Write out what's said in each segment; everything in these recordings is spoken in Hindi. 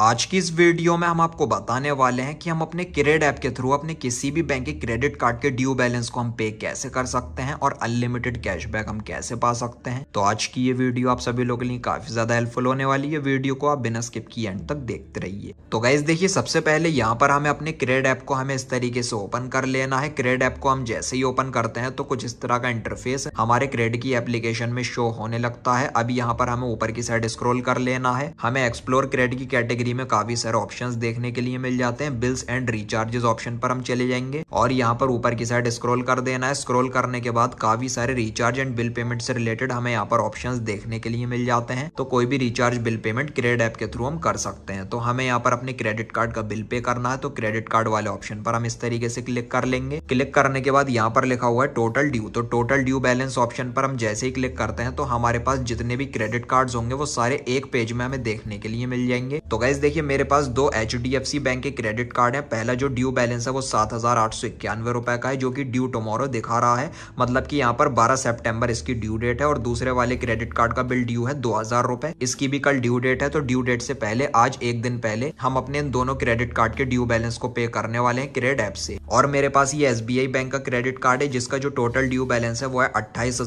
आज की इस वीडियो में हम आपको बताने वाले हैं कि हम अपने क्रेड ऐप के थ्रू अपने किसी भी बैंक के क्रेडिट कार्ड के ड्यू बैलेंस को हम पे कैसे कर सकते हैं और अनलिमिटेड कैशबैक हम कैसे पा सकते हैं तो आज की ये वीडियो आप सभी लोगों के लिए काफी ज्यादा हेल्पफुल होने वाली है वीडियो को आप बिना स्किप किए एंड तक देखते रहिए तो गाइज देखिए सबसे पहले यहाँ पर हमें अपने क्रेड ऐप को हमें इस तरीके से ओपन कर लेना है क्रेड ऐप को हम जैसे ही ओपन करते हैं तो कुछ इस तरह का इंटरफेस हमारे क्रेड की एप्लीकेशन में शो होने लगता है अब यहाँ पर हमें ऊपर की साइड स्क्रोल कर लेना है हमें एक्सप्लोर क्रेड की कैटेगरी कैटेगरी में काफी सारे ऑप्शन देखने के लिए मिल जाते हैं बिल्स एंड रिचार्जेस ऑप्शन पर हम चले जाएंगे और यहाँ पर ऊपर की साइड स्क्रॉल कर देना है स्क्रॉल करने के बाद काफी सारे रिचार्ज एंड बिल पेमेंट से रिलेटेड हमें यहाँ पर ऑप्शन देखने के लिए मिल जाते हैं तो कोई भी recharge bill payment credit app के थ्रू हम कर सकते हैं तो हमें यहाँ पर अपने क्रेडिट कार्ड का बिल पे करना है तो क्रेडिट कार्ड वाले ऑप्शन पर हम इस तरीके से क्लिक कर लेंगे क्लिक करने के बाद यहाँ पर लिखा हुआ है टोटल ड्यू तो टोटल ड्यू बैलेंस ऑप्शन पर हम जैसे ही क्लिक करते हैं तो हमारे पास जितने भी क्रेडिट कार्ड होंगे वो सारे एक पेज में हमें देखने के लिए मिल जाएंगे तो गए गाइज देखिए मेरे पास दो H D F C bank के क्रेडिट कार्ड है पहला जो ड्यू बैलेंस है वो सात हज़ार आठ सौ इक्यानवे रुपये का है जो कि ड्यू टमोरो दिखा रहा है मतलब कि यहाँ पर बारह सितंबर इसकी ड्यू डेट है और दूसरे वाले क्रेडिट कार्ड का बिल ड्यू है दो हज़ार रुपये इसकी भी कल ड्यू डेट है तो ड्यू डेट से पहले आज एक दिन पहले हम अपने इन दोनों क्रेडिट कार्ड के ड्यू बैलेंस को पे करने वाले हैं क्रेड ऐप से और मेरे पास ये एस बैंक का क्रेडिट कार्ड है जिसका जो टोटल ड्यू बैलेंस है वो है अट्ठाईस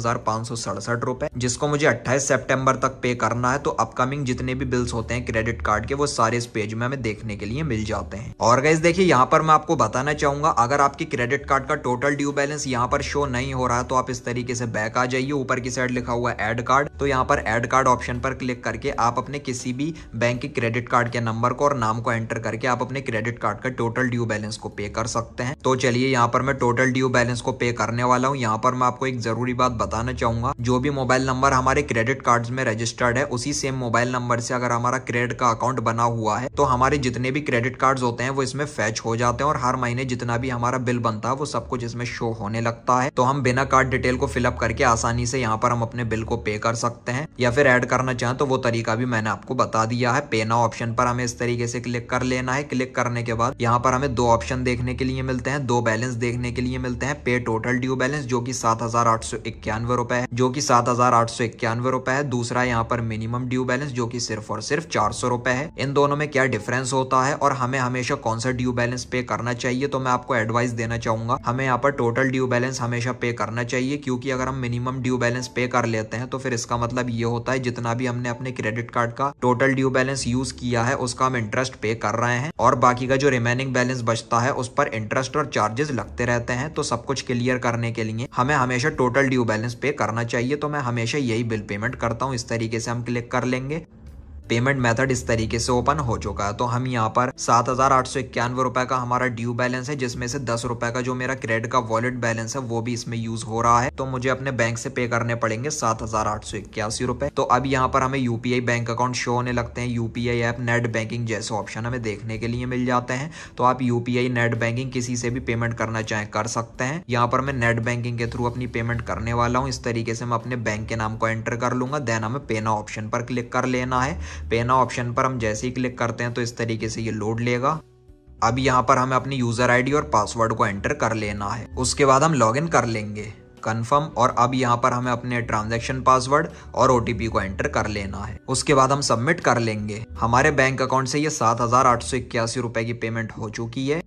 रुपए जिसको मुझे अट्ठाईस सेप्टेम्बर तक पे करना है तो अपकमिंग जितने भी बिल्स होते हैं क्रेडिट कार्ड के वो सारे इस पेज में हमें देखने के लिए मिल जाते हैं और गैस देखिए यहाँ पर मैं आपको बताना चाहूंगा अगर आपके क्रेडिट कार्ड का टोटल ड्यू बैलेंस यहाँ पर शो नहीं हो रहा तो आप इस तरीके से बैक आ जाइए ऊपर की साइड लिखा हुआ एड कार्ड तो यहाँ पर एड कार्ड ऑप्शन पर क्लिक करके आप अपने किसी भी बैंक के क्रेडिट कार्ड के नंबर को और नाम को एंटर करके आप अपने क्रेडिट कार्ड का टोटल ड्यू बैलेंस को पे कर सकते हैं तो चलिए यहाँ पर मैं टोटल ड्यू बैलेंस को पे करने वाला हूँ यहाँ पर मैं आपको एक जरूरी बात बताना चाहूंगा जो भी मोबाइल नंबर हमारे क्रेडिट कार्ड में रजिस्टर्ड है उसी सेम मोबाइल नंबर से अगर हमारा क्रेडिट का अकाउंट बना हुआ है तो हमारे जितने भी क्रेडिट कार्ड होते हैं वो इसमें फैच हो जाते हैं और हर महीने जितना भी हमारा बिल बनता है वो सब कुछ इसमें शो होने लगता है तो हम बिना कार्ड डिटेल को फिलअप करके आसानी से यहाँ पर हम अपने बिल को पे कर सकते हैं या फिर एड करना चाहें तो वो तरीका भी मैंने आपको बता दिया है पे नाउ ऑप्शन पर हमें इस तरीके से क्लिक कर लेना है क्लिक करने के बाद यहाँ पर हमें दो ऑप्शन देखने के लिए मिलते हैं दो बैलेंस देखने के लिए मिलते हैं पे टोटल ड्यू बैलेंस जो कि सात हजार आठ सौ इक्यानवे रुपए है जो कि सात हजार आठ सौ इक्यानवे रुपए है दूसरा यहाँ पर मिनिमम ड्यू बैलेंस जो कि सिर्फ और सिर्फ चार सौ रुपए है इन दोनों में क्या डिफरेंस होता है और हमें हमेशा कौन सा ड्यू बैलेंस पे करना चाहिए तो मैं आपको एडवाइस देना चाहूंगा हमें यहाँ पर टोटल ड्यू बैलेंस हमेशा पे करना चाहिए क्योंकि अगर हम मिनिमम ड्यू बैलेंस पे कर लेते हैं तो फिर इसका मतलब ये होता है जितना भी हमने अपने क्रेडिट कार्ड का टोटल ड्यू बैलेंस यूज किया है उसका हम इंटरेस्ट पे कर रहे हैं और बाकी का जो रिमेनिंग बैलेंस बचता है उस पर इंटरेस्ट और चार्जेस लगते रहते हैं तो सब कुछ क्लियर करने के लिए हमें हमेशा टोटल ड्यू बैलेंस पे करना चाहिए तो मैं हमेशा यही बिल पेमेंट करता हूँ इस तरीके से हम क्लिक कर लेंगे पेमेंट मेथड इस तरीके से ओपन हो चुका है तो हम यहाँ पर सात हजार आठ सौ इक्यानवे रुपए का हमारा ड्यू बैलेंस है जिसमें से दस रुपए का जो मेरा क्रेडिट का वॉलेट बैलेंस है वो भी इसमें यूज हो रहा है तो मुझे अपने बैंक से पे करने पड़ेंगे सात हजार आठ सौ इक्यासी रुपए तो अब यहाँ पर हमें यूपीआई बैंक अकाउंट शो होने लगते हैं यूपीआई ऐप नेट बैंकिंग जैसे ऑप्शन हमें देखने के लिए मिल जाते हैं तो आप यूपीआई नेट बैंकिंग किसी से भी पेमेंट करना चाहे कर सकते हैं यहाँ पर मैं नेट बैंकिंग के थ्रू अपनी पेमेंट करने वाला हूँ इस तरीके से मैं अपने बैंक के नाम को एंटर कर लूंगा देन हमें पेना ऑप्शन पर क्लिक कर लेना है पेना ऑप्शन पर हम जैसे ही क्लिक करते हैं तो इस तरीके से ये लोड लेगा अब यहाँ पर हमें अपनी यूज़र आईडी और पासवर्ड को एंटर कर लेना है उसके बाद हम लॉगिन कर लेंगे कन्फर्म और अब यहाँ पर हमें अपने ट्रांजैक्शन पासवर्ड और ओ को एंटर कर लेना है उसके बाद हम सबमिट कर लेंगे हमारे बैंक अकाउंट से ये सात हज़ार आठ सौ इक्यासी रुपये की पेमेंट हो चुकी है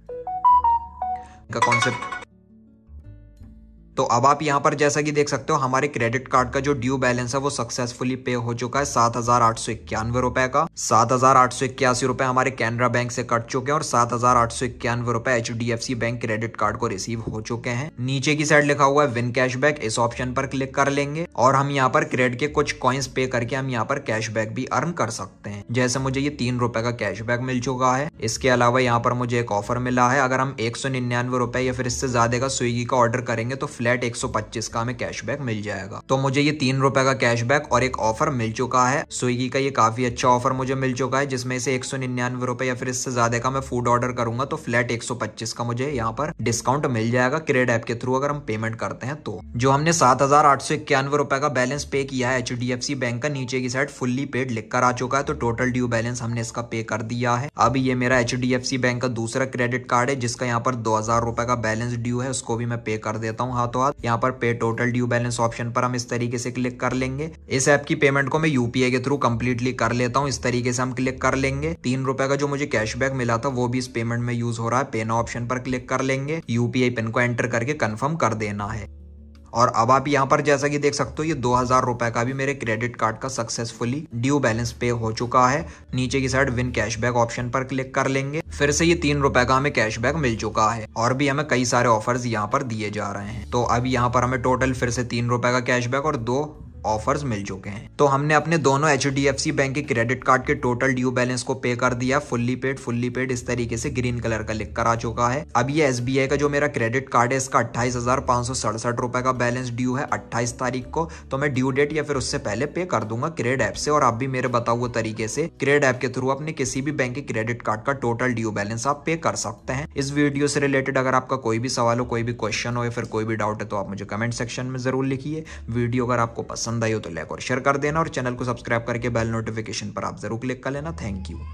अकाउंट से तो अब आप यहाँ पर जैसा कि देख सकते हो हमारे क्रेडिट कार्ड का जो ड्यू बैलेंस है वो सक्सेसफुली पे हो चुका है सात हजार आठ सौ इक्यानवे रुपए का सात हजार आठ सौ इक्यासी रुपए हमारे कैनरा बैंक से कट चुके हैं और सात हजार आठ सौ इक्यानवे रुपए H D F C bank credit card को रिसीव हो चुके हैं नीचे की साइड लिखा हुआ है विन कैश बैक इस ऑप्शन पर क्लिक कर लेंगे और हम यहाँ पर क्रेड के कुछ कॉइन्स पे करके हम यहाँ पर कैश बैक भी अर्न कर सकते हैं जैसे मुझे ये तीन रुपए का कैश बैक मिल चुका है इसके अलावा यहाँ पर मुझे एक ऑफर मिला है अगर हम एक सौ निन्यानवे रुपए या फिर इससे ज्यादा का स्विगी का ऑर्डर करेंगे तो फ्लैट 125 का हमें कैशबैक मिल जाएगा तो मुझे ये तीन रुपए का कैशबैक और एक ऑफर मिल चुका है स्विगी का ये काफी अच्छा ऑफर मुझे मिल चुका है जिसमें से एक रुपए या फिर इससे ज्यादा का मैं फूड ऑर्डर करूंगा तो फ्लैट एक का मुझे यहाँ पर डिस्काउंट मिल जाएगा क्रेड ऐप के थ्रू अगर हम पेमेंट करते हैं तो जो हमने सात रुपए का बैलेंस पे किया है एच बैंक का नीचे की साइड फुल्ली पेड लिखकर आ चुका है तो टोटल ड्यू बैलेंस हमने इसका पे कर दिया है अब ये मेरा एच बैंक का दूसरा क्रेडिट कार्ड है जिसका यहाँ पर दो हजार रुपए का बैलेंस ड्यू है उसको भी मैं पे कर देता हूँ हाथ तो बाद यहाँ पर पे टोटल ड्यू बैलेंस ऑप्शन पर हम इस तरीके से क्लिक कर लेंगे इस ऐप की पेमेंट को मैं यूपीआई के थ्रू कंप्लीटली कर लेता हूँ इस तरीके से हम क्लिक कर लेंगे तीन रुपए का जो मुझे कैशबैक मिला था वो भी इस पेमेंट में यूज हो रहा है पेना ऑप्शन पर क्लिक कर लेंगे यूपीआई पिन को एंटर करके कन्फर्म कर देना है और अब आप यहाँ पर जैसा कि देख सकते हो ये दो हजार रुपए का भी मेरे क्रेडिट कार्ड का सक्सेसफुली ड्यू बैलेंस पे हो चुका है नीचे की साइड विन कैशबैक ऑप्शन पर क्लिक कर लेंगे फिर से ये तीन रुपए का हमें कैशबैक मिल चुका है और भी हमें कई सारे ऑफर्स यहाँ पर दिए जा रहे हैं तो अब यहाँ पर हमें टोटल फिर से तीन रुपए का कैशबैक और दो ऑफर्स मिल चुके हैं तो हमने अपने दोनों एच बैंक के क्रेडिट कार्ड के टोटल ड्यू बैलेंस को पे कर दिया फुल्ली पेड फुल्ली पेड इस तरीके से ग्रीन कलर का लिख कर आ चुका है अब ये एस का जो मेरा क्रेडिट कार्ड है इसका अट्ठाईस रुपए का बैलेंस ड्यू है अट्ठाईस तारीख को तो मैं ड्यू डेट या फिर उससे पहले पे कर दूंगा क्रेड ऐप से और आप भी मेरे बताओ हुए तरीके से क्रेड ऐप के थ्रू अपने किसी भी बैंक के क्रेडिट कार्ड का टोटल ड्यू बैलेंस आप पे कर सकते हैं इस वीडियो से रिलेटेड अगर आपका कोई भी सवाल हो कोई भी क्वेश्चन हो या फिर कोई भी डाउट है तो आप मुझे कमेंट सेक्शन में जरूर लिखिए वीडियो अगर आपको पसंद पसंद आई हो तो लाइक और शेयर कर देना और चैनल को सब्सक्राइब करके बेल नोटिफिकेशन पर आप जरूर क्लिक कर लेना थैंक यू